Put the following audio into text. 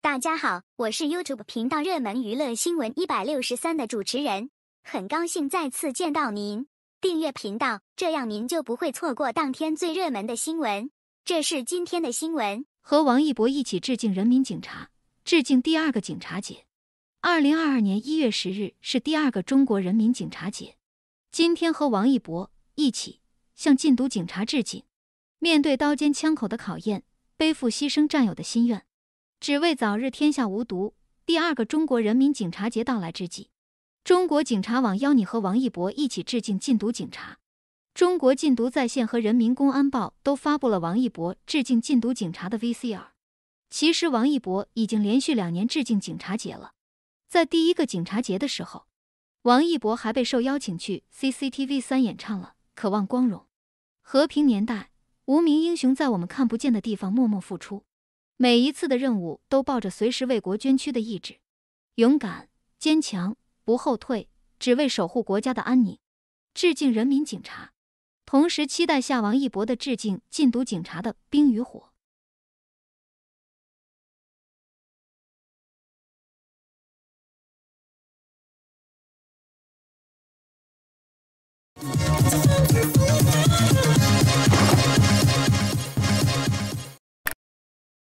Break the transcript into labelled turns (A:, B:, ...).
A: 大家好，我是 YouTube 频道热门娱乐新闻一百六十三的主持人，很高兴再次见到您。订阅频道，这样您就不会错过当天最热门的新闻。这是今天的新闻，和王一博一起致敬人民
B: 警察，致敬第二个警察节。二零二二年一月十日是第二个中国人民警察节，今天和王一博一起向禁毒警察致敬。面对刀尖枪口的考验，背负牺牲战友的心愿。只为早日天下无毒。第二个中国人民警察节到来之际，中国警察网邀你和王一博一起致敬禁毒警察。中国禁毒在线和《人民公安报》都发布了王一博致敬禁毒警察的 VCR。其实，王一博已经连续两年致敬警察节了。在第一个警察节的时候，王一博还被受邀请去 CCTV 三演唱了《渴望光荣》。和平年代，无名英雄在我们看不见的地方默默付出。每一次的任务都抱着随时为国捐躯的意志，勇敢坚强，不后退，只为守护国家的安宁。致敬人民警察，同时期待下王一博的致敬禁毒警察的《冰与火》。